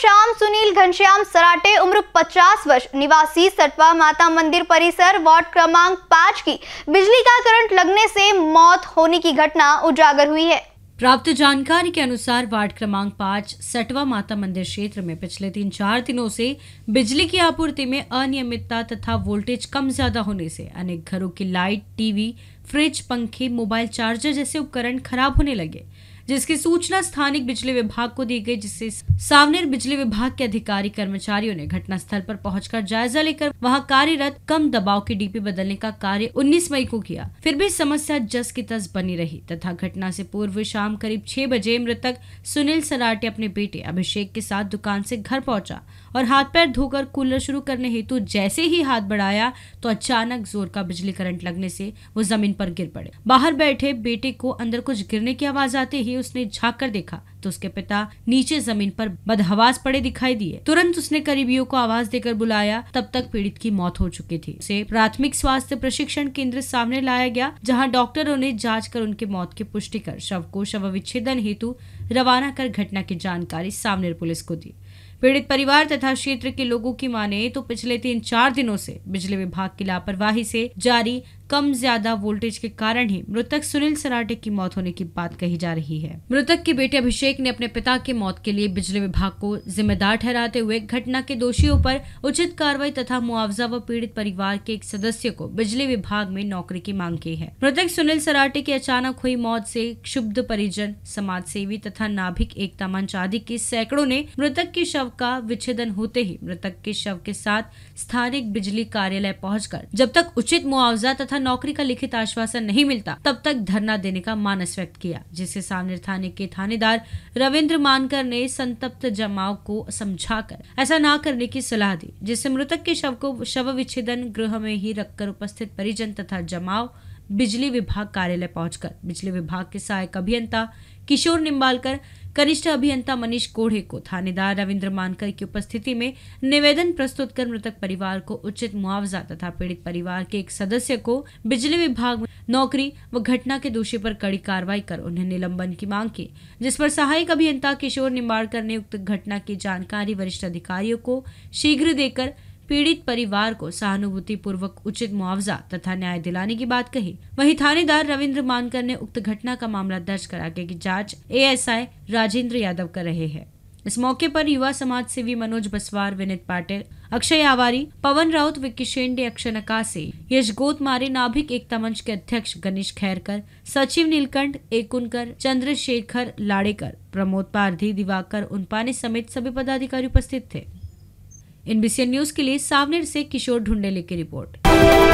श्याम सुनील घनश्याम सराटे उम्र 50 वर्ष निवासी सटवा माता मंदिर परिसर वार्ड क्रमांक पाँच की बिजली का करंट लगने से मौत होने की घटना उजागर हुई है प्राप्त जानकारी के अनुसार वार्ड क्रमांक पाँच सटवा माता मंदिर क्षेत्र में पिछले तीन चार दिनों से बिजली की आपूर्ति में अनियमितता तथा वोल्टेज कम ज्यादा होने से अनेक घरों की लाइट टीवी फ्रिज पंखे मोबाइल चार्जर जैसे उपकरण खराब होने लगे जिसकी सूचना स्थानिक बिजली विभाग को दी गई जिससे सावनेर बिजली विभाग के अधिकारी कर्मचारियों ने घटना स्थल पर पहुंचकर जायजा लेकर वहां कार्यरत कम दबाव की डीपी बदलने का कार्य 19 मई को किया फिर भी समस्या जस की तस बनी रही तथा घटना से पूर्व शाम करीब छह बजे मृतक सुनील सराटे अपने बेटे अभिषेक के साथ दुकान से घर पहुंचा और हाथ पैर धोकर कूलर शुरू करने हेतु जैसे ही हाथ बढ़ाया तो अचानक जोर का बिजली करंट लगने से वो जमीन पर गिर पड़े बाहर बैठे बेटे को अंदर कुछ गिरने की आवाज आते ही लिए उसने झाक कर देखा तो उसके पिता नीचे जमीन पर बदहवास पड़े दिखाई दिए तुरंत उसने करीबियों को आवाज देकर बुलाया तब तक पीड़ित की मौत हो चुकी थी उसे प्राथमिक स्वास्थ्य प्रशिक्षण केंद्र सामने लाया गया जहाँ डॉक्टरों ने जाँच कर उनकी मौत की पुष्टि कर शव को शव विच्छेदन हेतु रवाना कर घटना की जानकारी सामने पुलिस को दी पीड़ित परिवार तथा क्षेत्र के लोगों की माने तो पिछले तीन चार दिनों से बिजली विभाग की लापरवाही से जारी कम ज्यादा वोल्टेज के कारण ही मृतक सुनील सराटे की मौत होने की बात कही जा रही है मृतक के बेटे अभिषेक ने अपने पिता की मौत के लिए बिजली विभाग को जिम्मेदार ठहराते हुए घटना के दोषियों पर उचित कार्रवाई तथा मुआवजा व पीड़ित परिवार के एक सदस्य को बिजली विभाग में नौकरी की मांग की है मृतक सुनील सराटे की अचानक हुई मौत से क्षुब्ध परिजन समाज सेवी तथा नाभिक एकता मंच आदि के सैकड़ों ने मृतक के शव का विच्छेदन होते ही मृतक के शव के साथ स्थानीय बिजली कार्यालय पहुँच जब तक उचित मुआवजा तथा नौकरी का लिखित आश्वासन नहीं मिलता तब तक धरना देने का मानस व्यक्त किया जिसे सामने थाने के थानेदार रविंद्र मानकर ने संतप्त जमाव को समझा कर ऐसा न करने की सलाह दी जिससे मृतक के शव को शव विच्छेदन गृह में ही रखकर उपस्थित परिजन तथा जमाव बिजली विभाग कार्यालय पहुंचकर बिजली विभाग के सहायक अभियंता किशोर निम्बालकर कनिष्ठ अभियंता मनीष कोढ़े को थानेदार रविंद्र मानकर की उपस्थिति में निवेदन प्रस्तुत कर मृतक परिवार को उचित मुआवजा तथा पीड़ित परिवार के एक सदस्य को बिजली विभाग में नौकरी व घटना के दोषी पर कड़ी कार्रवाई कर उन्हें निलंबन की मांग की जिस पर सहायक अभियंता किशोर निम्बाड़कर ने उक्त घटना की जानकारी वरिष्ठ अधिकारियों को शीघ्र देकर पीड़ित परिवार को सहानुभूति पूर्वक उचित मुआवजा तथा न्याय दिलाने की बात कही वहीं थानेदार रविंद्र मानकर ने उक्त घटना का मामला दर्ज करा के की जांच एएसआई राजेंद्र यादव कर रहे हैं इस मौके पर युवा समाज सेवी मनोज बसवार विनित पाटिल अक्षय आवारी पवन राउत विक्की शेंडे अक्षय नकासे यश मारे नाभिक एकता मंच के अध्यक्ष गणेश खैरकर सचिव नीलकंठ एकुनकर चंद्रशेखर लाड़ेकर प्रमोद पारधी दिवाकर उनपाने समेत सभी पदाधिकारी उपस्थित थे एनबीसी न्यूज के लिए सावनेर से किशोर ढूंढेले की रिपोर्ट